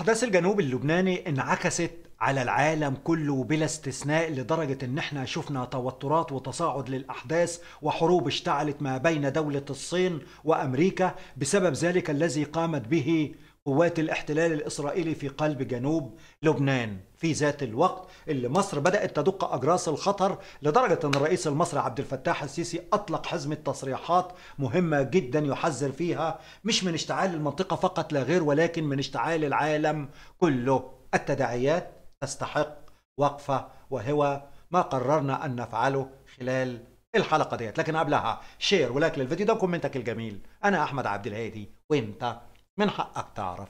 احداث الجنوب اللبناني انعكست على العالم كله بلا استثناء لدرجة ان احنا شفنا توترات وتصاعد للاحداث وحروب اشتعلت ما بين دولة الصين وامريكا بسبب ذلك الذي قامت به قوات الاحتلال الإسرائيلي في قلب جنوب لبنان في ذات الوقت اللي مصر بدأت تدق أجراس الخطر لدرجة أن الرئيس المصري عبد الفتاح السيسي أطلق حزمة تصريحات مهمة جدا يحذر فيها مش من اشتعال المنطقة فقط لا غير ولكن من اشتعال العالم كله التداعيات تستحق وقفة وهو ما قررنا أن نفعله خلال الحلقة ديت لكن قبلها شير ولايك للفيديو ده وكومنتك الجميل أنا أحمد عبد الهادي وأنت من حقك تعرف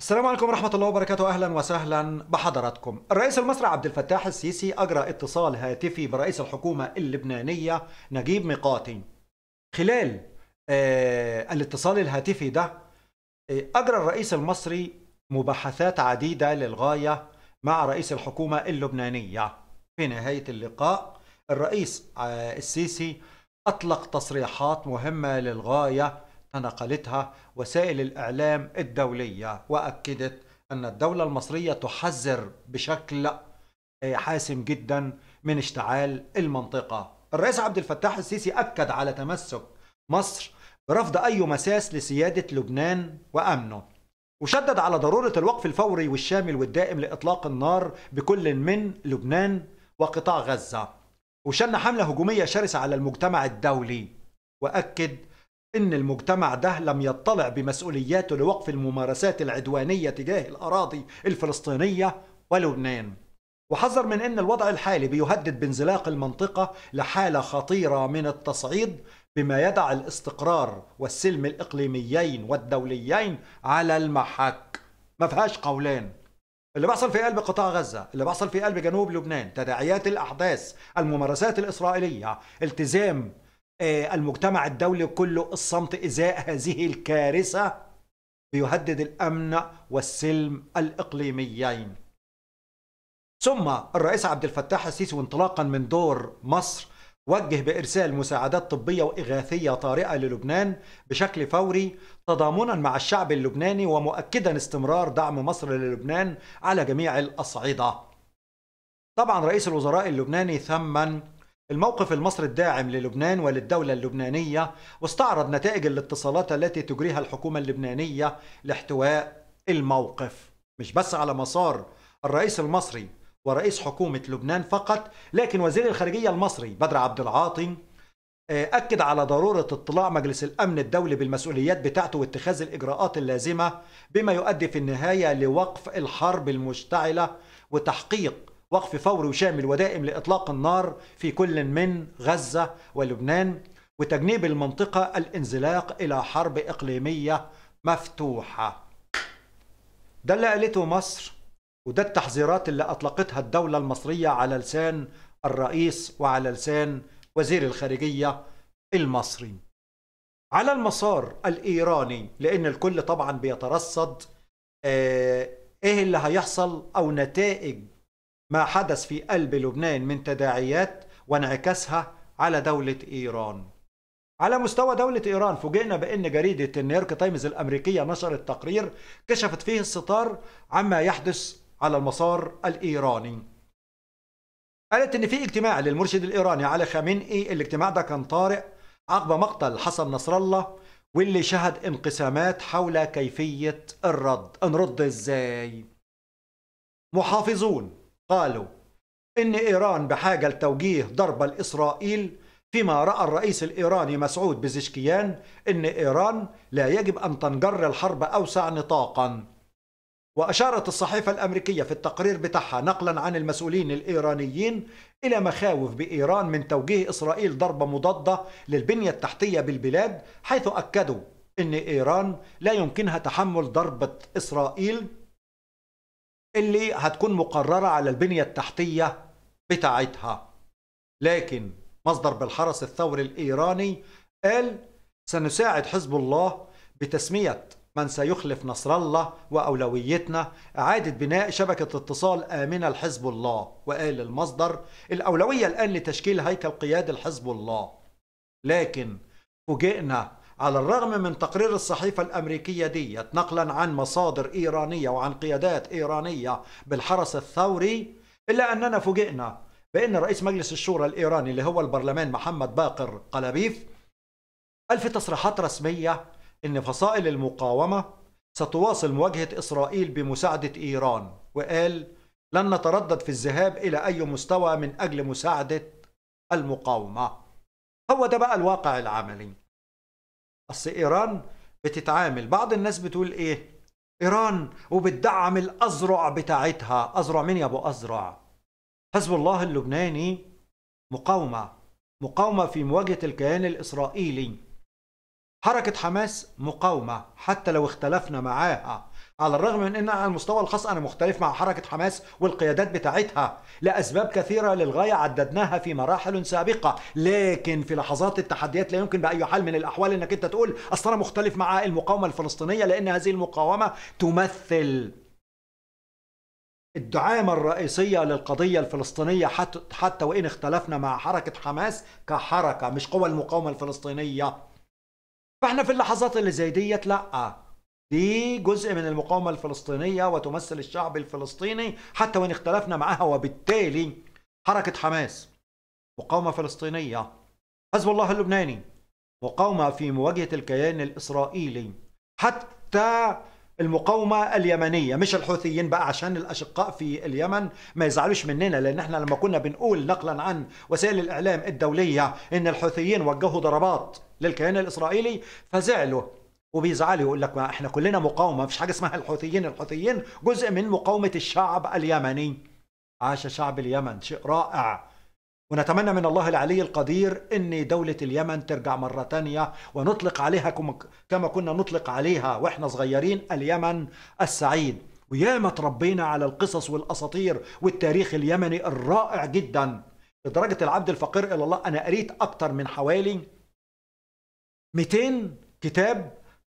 السلام عليكم ورحمة الله وبركاته أهلا وسهلا بحضراتكم الرئيس المصري عبد الفتاح السيسي أجرى اتصال هاتفي برئيس الحكومة اللبنانية نجيب ميقاتي خلال آه الاتصال الهاتفي ده آه أجرى الرئيس المصري مباحثات عديدة للغاية مع رئيس الحكومة اللبنانية في نهاية اللقاء الرئيس آه، السيسي أطلق تصريحات مهمة للغاية تناقلتها وسائل الإعلام الدولية وأكدت أن الدولة المصرية تحذر بشكل آه، حاسم جدا من اشتعال المنطقة الرئيس عبد الفتاح السيسي أكد على تمسك مصر برفض أي مساس لسيادة لبنان وأمنه وشدد على ضرورة الوقف الفوري والشامل والدائم لإطلاق النار بكل من لبنان وقطاع غزة وشن حملة هجومية شرسة على المجتمع الدولي وأكد إن المجتمع ده لم يطلع بمسؤولياته لوقف الممارسات العدوانية تجاه الأراضي الفلسطينية ولبنان وحذر من أن الوضع الحالي بيهدد بانزلاق المنطقة لحالة خطيرة من التصعيد بما يدع الاستقرار والسلم الإقليميين والدوليين على المحك ما فيهاش قولين اللي بيحصل في قلب قطاع غزة اللي بيحصل في قلب جنوب لبنان تداعيات الأحداث الممارسات الإسرائيلية التزام آه، المجتمع الدولي كله الصمت إزاء هذه الكارثة بيهدد الأمن والسلم الإقليميين ثم الرئيس عبد الفتاح السيسي وانطلاقا من دور مصر وجه بإرسال مساعدات طبية وإغاثية طارئة للبنان بشكل فوري تضامنا مع الشعب اللبناني ومؤكدا استمرار دعم مصر للبنان على جميع الأصعدة. طبعا رئيس الوزراء اللبناني ثمن الموقف المصري الداعم للبنان وللدولة اللبنانية واستعرض نتائج الاتصالات التي تجريها الحكومة اللبنانية لاحتواء الموقف مش بس على مسار الرئيس المصري ورئيس حكومة لبنان فقط لكن وزير الخارجية المصري بدر عبد العاطي آه، أكد على ضرورة اطلاع مجلس الأمن الدولي بالمسؤوليات بتاعته واتخاذ الإجراءات اللازمة بما يؤدي في النهاية لوقف الحرب المشتعلة وتحقيق وقف فوري وشامل ودائم لإطلاق النار في كل من غزة ولبنان وتجنيب المنطقة الانزلاق إلى حرب إقليمية مفتوحة ده اللي قالته مصر وده التحذيرات اللي أطلقتها الدولة المصرية على لسان الرئيس وعلى لسان وزير الخارجية المصري على المسار الإيراني لأن الكل طبعا بيترصد آه، إيه اللي هيحصل أو نتائج ما حدث في قلب لبنان من تداعيات وانعكاسها على دولة إيران على مستوى دولة إيران فوجئنا بأن جريدة النيويورك تايمز الأمريكية نشرت تقرير كشفت فيه الستار عما يحدث على المسار الإيراني قالت إن في اجتماع للمرشد الإيراني علي خامنئي الاجتماع ده كان طارئ عقب مقتل حسن نصر الله واللي شهد انقسامات حول كيفية الرد نرد إزاي محافظون قالوا إن إيران بحاجة لتوجيه ضربة لإسرائيل فيما رأى الرئيس الإيراني مسعود بزشكيان إن إيران لا يجب أن تنجر الحرب أوسع نطاقا وأشارت الصحيفة الأمريكية في التقرير بتاعها نقلا عن المسؤولين الإيرانيين إلى مخاوف بإيران من توجيه إسرائيل ضربة مضادة للبنية التحتية بالبلاد حيث أكدوا أن إيران لا يمكنها تحمل ضربة إسرائيل اللي هتكون مقررة على البنية التحتية بتاعتها لكن مصدر بالحرس الثوري الإيراني قال سنساعد حزب الله بتسمية من سيخلف نصر الله وأولويتنا إعادة بناء شبكة اتصال آمنة لحزب الله وقال المصدر الأولوية الآن لتشكيل هيكل قيادي لحزب الله لكن فوجئنا على الرغم من تقرير الصحيفة الأمريكية دي نقلا عن مصادر إيرانية وعن قيادات إيرانية بالحرس الثوري إلا أننا فوجئنا بأن رئيس مجلس الشورى الإيراني اللي هو البرلمان محمد باقر قلبيف في تصريحات رسمية أن فصائل المقاومة ستواصل مواجهة إسرائيل بمساعدة إيران وقال لن نتردد في الذهاب إلى أي مستوى من أجل مساعدة المقاومة هو ده بقى الواقع العملي أصل إيران بتتعامل بعض الناس بتقول إيه إيران وبتدعم الأزرع بتاعتها أزرع مين يا أبو أزرع حزب الله اللبناني مقاومة مقاومة في مواجهة الكيان الإسرائيلي حركة حماس مقاومة حتى لو اختلفنا معاها على الرغم من ان على المستوى الخاص انا مختلف مع حركه حماس والقيادات بتاعتها لاسباب كثيره للغايه عددناها في مراحل سابقه لكن في لحظات التحديات لا يمكن باي حال من الاحوال انك انت تقول اصل انا مختلف مع المقاومه الفلسطينيه لان هذه المقاومه تمثل الدعامة الرئيسية للقضية الفلسطينية حتى وإن اختلفنا مع حركة حماس كحركة مش قوى المقاومة الفلسطينية فاحنا في اللحظات اللي زي ديت لا دي جزء من المقاومة الفلسطينية وتمثل الشعب الفلسطيني حتى وإن اختلفنا معها وبالتالي حركة حماس مقاومة فلسطينية حزب الله اللبناني مقاومة في مواجهة الكيان الإسرائيلي حتى المقاومة اليمنية مش الحوثيين بقى عشان الأشقاء في اليمن ما يزعلوش مننا لأن احنا لما كنا بنقول نقلا عن وسائل الإعلام الدولية إن الحوثيين وجهوا ضربات للكيان الاسرائيلي فزعلوا وبيزعل يقول لك ما احنا كلنا مقاومه مفيش حاجه اسمها الحوثيين الحوثيين جزء من مقاومه الشعب اليمني عاش شعب اليمن شيء رائع ونتمنى من الله العلي القدير ان دوله اليمن ترجع مره ثانيه ونطلق عليها كما كنا نطلق عليها واحنا صغيرين اليمن السعيد وياما تربينا على القصص والاساطير والتاريخ اليمني الرائع جدا لدرجه العبد الفقير الى الله انا قريت اكثر من حوالي 200 كتاب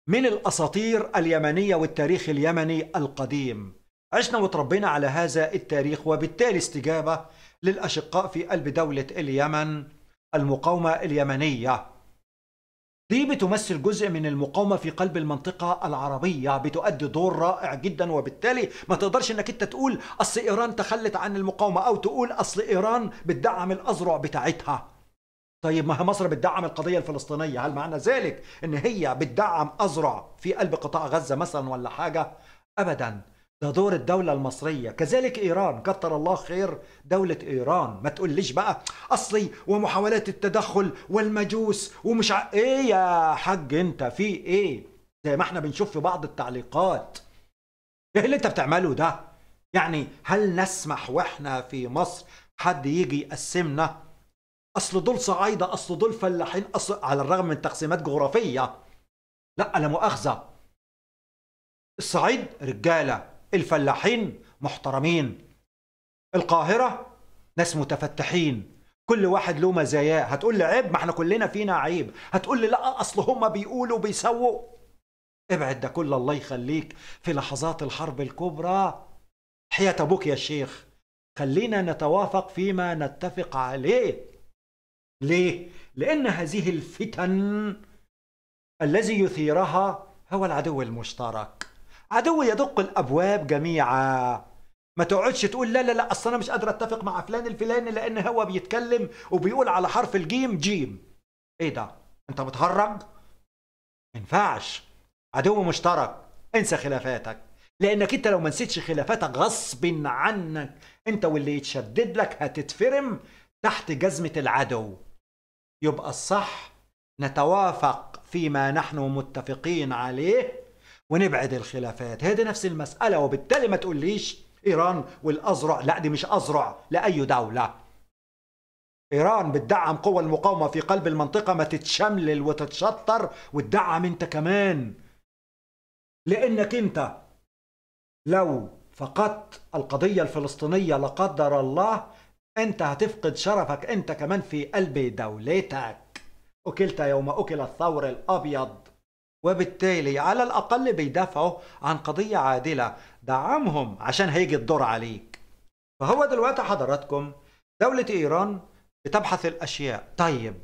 من الأساطير اليمنية والتاريخ اليمني القديم عشنا وتربينا على هذا التاريخ وبالتالي استجابة للأشقاء في قلب دولة اليمن المقاومة اليمنية دي بتمثل جزء من المقاومة في قلب المنطقة العربية بتؤدي دور رائع جدا وبالتالي ما تقدرش انك انت تقول اصل ايران تخلت عن المقاومة او تقول اصل ايران بتدعم الاذرع بتاعتها طيب ما هي مصر بتدعم القضية الفلسطينية هل معنى ذلك ان هي بتدعم أزرع في قلب قطاع غزة مثلا ولا حاجة أبدا ده دور الدولة المصرية كذلك إيران كتر الله خير دولة إيران ما تقوليش بقى أصلي ومحاولات التدخل والمجوس ومش ع... إيه يا حج أنت في إيه زي ما احنا بنشوف في بعض التعليقات إيه اللي أنت بتعمله ده يعني هل نسمح وإحنا في مصر حد يجي يقسمنا اصل دول صعايده اصل دول فلاحين اصل على الرغم من تقسيمات جغرافيه لا لا مؤاخذه الصعيد رجاله الفلاحين محترمين القاهره ناس متفتحين كل واحد له مزاياه هتقول لي عيب ما احنا كلنا فينا عيب هتقول لي لا اصل هما بيقولوا بيسووا ابعد ده كله الله يخليك في لحظات الحرب الكبرى حياة ابوك يا شيخ خلينا نتوافق فيما نتفق عليه ليه؟ لأن هذه الفتن الذي يثيرها هو العدو المشترك عدو يدق الأبواب جميعا ما تقعدش تقول لا لا لا اصل انا مش قادر اتفق مع فلان الفلاني لان هو بيتكلم وبيقول على حرف الجيم جيم ايه ده انت بتهرج ما ينفعش عدو مشترك انسى خلافاتك لانك انت لو ما نسيتش خلافاتك غصب عنك انت واللي يتشدد لك هتتفرم تحت جزمه العدو يبقى الصح نتوافق فيما نحن متفقين عليه ونبعد الخلافات هذه نفس المسألة وبالتالي ما تقوليش إيران والأزرع لا دي مش أزرع لأي دولة إيران بتدعم قوى المقاومة في قلب المنطقة ما تتشملل وتتشطر وتدعم أنت كمان لأنك أنت لو فقدت القضية الفلسطينية لا قدر الله أنت هتفقد شرفك أنت كمان في قلب دولتك أكلت يوم أكل الثور الأبيض وبالتالي على الأقل بيدافعوا عن قضية عادلة دعمهم عشان هيجي الدور عليك فهو دلوقتي حضراتكم دولة إيران بتبحث الأشياء طيب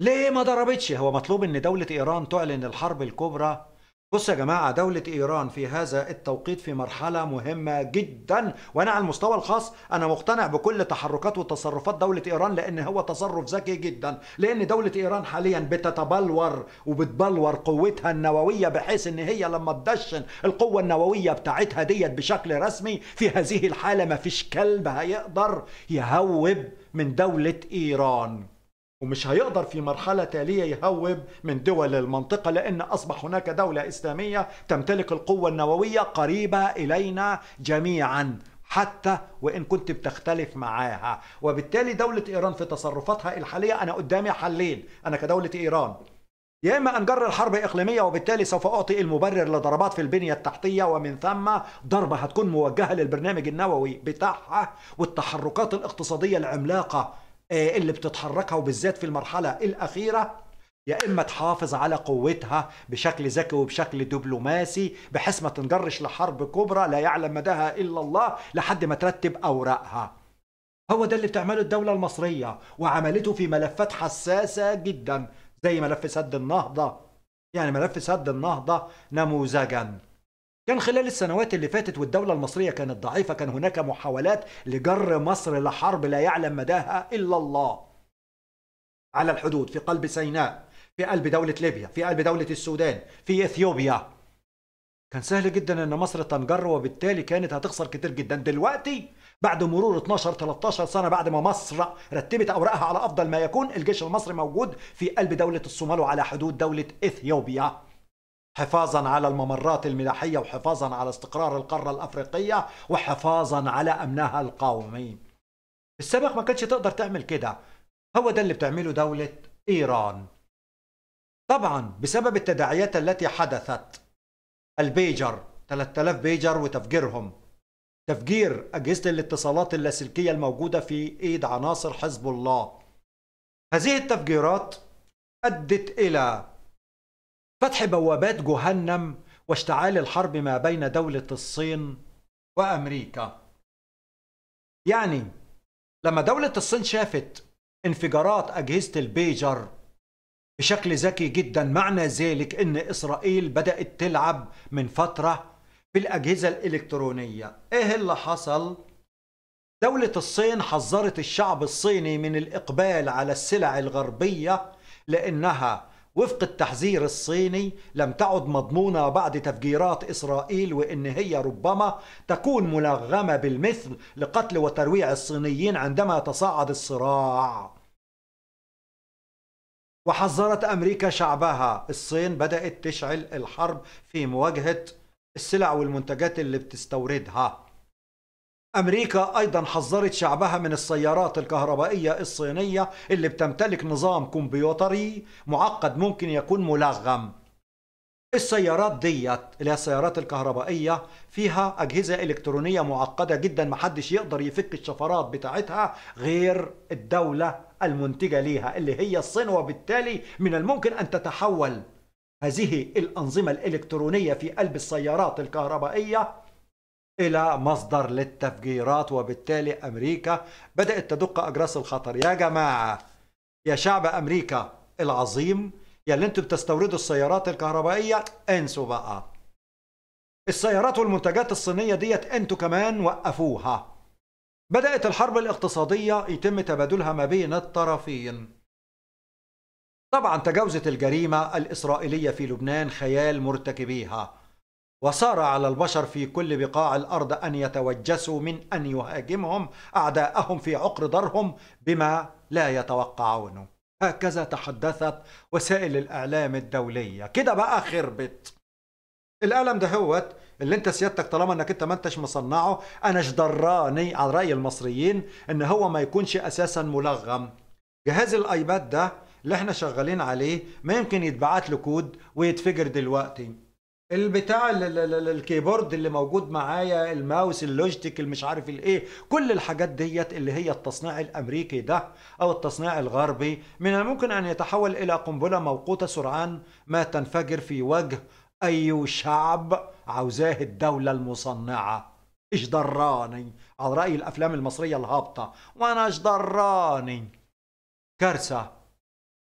ليه ما ضربتش هو مطلوب ان دولة ايران تعلن الحرب الكبرى بص يا جماعة دولة إيران في هذا التوقيت في مرحلة مهمة جدا وأنا على المستوى الخاص أنا مقتنع بكل تحركات وتصرفات دولة إيران لأن هو تصرف ذكي جدا لأن دولة إيران حاليا بتتبلور وبتبلور قوتها النووية بحيث إن هي لما تدشن القوة النووية بتاعتها ديت بشكل رسمي في هذه الحالة مفيش كلب هيقدر يهوب من دولة إيران ومش هيقدر في مرحلة تالية يهوب من دول المنطقة لأن أصبح هناك دولة إسلامية تمتلك القوة النووية قريبة إلينا جميعا حتى وإن كنت بتختلف معاها وبالتالي دولة إيران في تصرفاتها الحالية أنا قدامي حلين أنا كدولة إيران يا إما أنجر الحرب إقليمية وبالتالي سوف أعطي المبرر لضربات في البنية التحتية ومن ثم ضربة هتكون موجهة للبرنامج النووي بتاعها والتحركات الاقتصادية العملاقة إيه، اللي بتتحركها وبالذات في المرحلة الأخيرة يا إما تحافظ على قوتها بشكل ذكي وبشكل دبلوماسي بحيث ما تنجرش لحرب كبرى لا يعلم مداها إلا الله لحد ما ترتب أوراقها هو ده اللي بتعمله الدولة المصرية وعملته في ملفات حساسة جدا زي ملف سد النهضة يعني ملف سد النهضة نموذجا كان خلال السنوات اللي فاتت والدولة المصرية كانت ضعيفة كان هناك محاولات لجر مصر لحرب لا يعلم مداها إلا الله على الحدود في قلب سيناء في قلب دولة ليبيا في قلب دولة السودان في إثيوبيا كان سهل جدا ان مصر تنجر وبالتالي كانت هتخسر كتير جدا دلوقتي بعد مرور 12 13 سنه بعد ما مصر رتبت اوراقها على افضل ما يكون الجيش المصري موجود في قلب دوله الصومال وعلى حدود دوله اثيوبيا حفاظا على الممرات الملاحية وحفاظا على استقرار القارة الأفريقية وحفاظا على أمنها القومي السابق ما كانتش تقدر تعمل كده هو ده اللي بتعمله دولة إيران طبعا بسبب التداعيات التي حدثت البيجر 3000 بيجر وتفجيرهم تفجير أجهزة الاتصالات اللاسلكية الموجودة في إيد عناصر حزب الله هذه التفجيرات أدت إلى فتح بوابات جهنم واشتعال الحرب ما بين دولة الصين وأمريكا يعني لما دولة الصين شافت انفجارات أجهزة البيجر بشكل ذكي جدا معنى ذلك أن إسرائيل بدأت تلعب من فترة في الأجهزة الإلكترونية إيه اللي حصل؟ دولة الصين حذرت الشعب الصيني من الإقبال على السلع الغربية لأنها وفق التحذير الصيني لم تعد مضمونة بعد تفجيرات إسرائيل وإن هي ربما تكون ملغمة بالمثل لقتل وترويع الصينيين عندما تصاعد الصراع وحذرت أمريكا شعبها الصين بدأت تشعل الحرب في مواجهة السلع والمنتجات اللي بتستوردها أمريكا أيضا حذرت شعبها من السيارات الكهربائية الصينية اللي بتمتلك نظام كمبيوتري معقد ممكن يكون ملغم السيارات ديت اللي هي السيارات الكهربائية فيها أجهزة إلكترونية معقدة جدا محدش يقدر يفك الشفرات بتاعتها غير الدولة المنتجة ليها اللي هي الصين وبالتالي من الممكن أن تتحول هذه الأنظمة الإلكترونية في قلب السيارات الكهربائية إلى مصدر للتفجيرات وبالتالي أمريكا بدأت تدق أجراس الخطر يا جماعة يا شعب أمريكا العظيم يا اللي انتوا بتستوردوا السيارات الكهربائية انسوا بقى السيارات والمنتجات الصينية ديت انتوا كمان وقفوها بدأت الحرب الاقتصادية يتم تبادلها ما بين الطرفين طبعا تجاوزت الجريمة الإسرائيلية في لبنان خيال مرتكبيها وصار على البشر في كل بقاع الارض ان يتوجسوا من ان يهاجمهم اعداءهم في عقر دارهم بما لا يتوقعونه هكذا تحدثت وسائل الاعلام الدوليه كده بقى خربت القلم ده هوت اللي انت سيادتك طالما انك انت ما انتش مصنعه انا جدراني على راي المصريين ان هو ما يكونش اساسا ملغم جهاز الايباد ده اللي احنا شغالين عليه ما يمكن يتبعت له كود ويتفجر دلوقتي البتاع الكيبورد اللي موجود معايا الماوس اللوجيتك اللي مش عارف الايه كل الحاجات ديت اللي هي التصنيع الامريكي ده او التصنيع الغربي من الممكن ان يتحول الى قنبله موقوته سرعان ما تنفجر في وجه اي شعب عاوزاه الدوله المصنعه ايش ضراني على راي الافلام المصريه الهابطه وانا ايش ضراني كارثه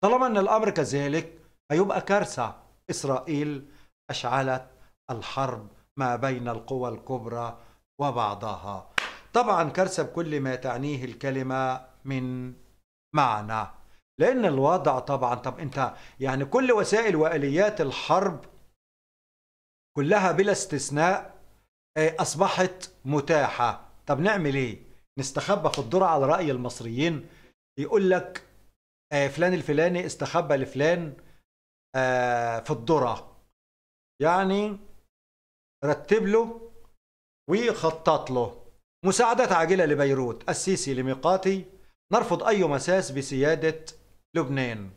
طالما ان الامر كذلك هيبقى كارثه اسرائيل أشعلت الحرب ما بين القوى الكبرى وبعضها طبعا كارثة بكل ما تعنيه الكلمة من معنى لأن الوضع طبعا طب أنت يعني كل وسائل وآليات الحرب كلها بلا استثناء آه، أصبحت متاحة طب نعمل إيه؟ نستخبى في الدور على رأي المصريين يقول لك آه، فلان الفلاني استخبى لفلان آه، في الذرة يعني رتب له وخطط له مساعدات عاجلة لبيروت السيسي لميقاتي نرفض أي مساس بسيادة لبنان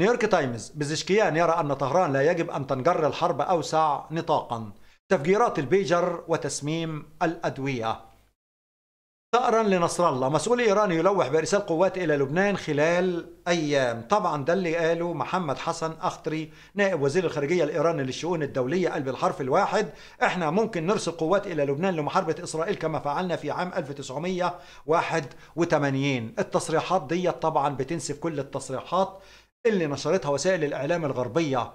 نيويورك تايمز بزشكيان يرى أن طهران لا يجب أن تنجر الحرب أوسع نطاقا تفجيرات البيجر وتسميم الأدوية ثأرا لنصر الله مسؤول إيراني يلوح بإرسال قوات إلى لبنان خلال أيام طبعا ده اللي قاله محمد حسن أخطري نائب وزير الخارجية الإيراني للشؤون الدولية قال بالحرف الواحد احنا ممكن نرسل قوات إلى لبنان لمحاربة إسرائيل كما فعلنا في عام 1981 التصريحات دي طبعا بتنسف كل التصريحات اللي نشرتها وسائل الإعلام الغربية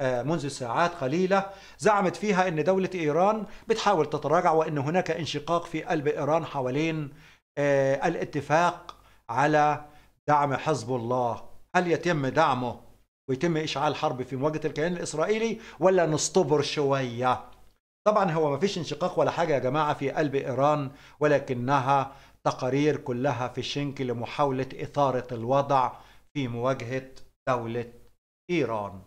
آه، منذ ساعات قليلة زعمت فيها أن دولة إيران بتحاول تتراجع وأن هناك انشقاق في قلب إيران حوالين آه، الاتفاق على دعم حزب الله هل يتم دعمه ويتم إشعال حرب في مواجهة الكيان الإسرائيلي ولا نصطبر شوية طبعا هو ما فيش انشقاق ولا حاجة يا جماعة في قلب إيران ولكنها تقارير كلها في الشنك لمحاولة إثارة الوضع في مواجهة دولة إيران